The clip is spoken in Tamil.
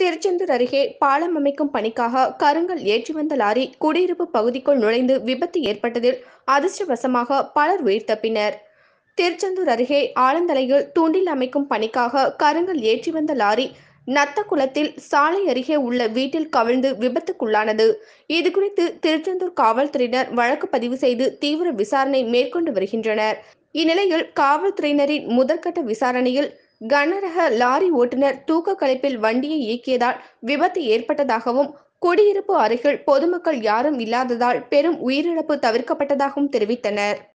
திருச்செந்தூர் அருகே பாலம் அமைக்கும் பணிக்காக கருங்கல் ஏற்றி வந்த லாரி குடியிருப்பு பகுதிக்குள் நுழைந்து விபத்து ஏற்பட்டதில் அதிர்ஷ்டவசமாக பலர் உயிர் தப்பினர் திருச்செந்தூர் அருகே ஆலந்தலையில் தூண்டில் அமைக்கும் பணிக்காக கருங்கல் ஏற்றி வந்த லாரி நத்தகுளத்தில் சாலை அருகே உள்ள வீட்டில் கவிழ்ந்து விபத்துக்குள்ளானது இதுகுறித்து திருச்செந்தூர் காவல்துறையினர் வழக்கு பதிவு செய்து தீவிர விசாரணை மேற்கொண்டு வருகின்றனர் இந்நிலையில் காவல்துறையினரின் முதற்கட்ட விசாரணையில் கனரக லாரி ஓட்டுநர் தூக்க கலைப்பில் வண்டியை இயக்கியதால் விபத்து ஏற்பட்டதாகவும் குடியிருப்பு அருகில் பொதுமக்கள் யாரும் இல்லாததால் பெரும் உயிரிழப்பு தவிர்க்கப்பட்டதாகவும் தெரிவித்தனர்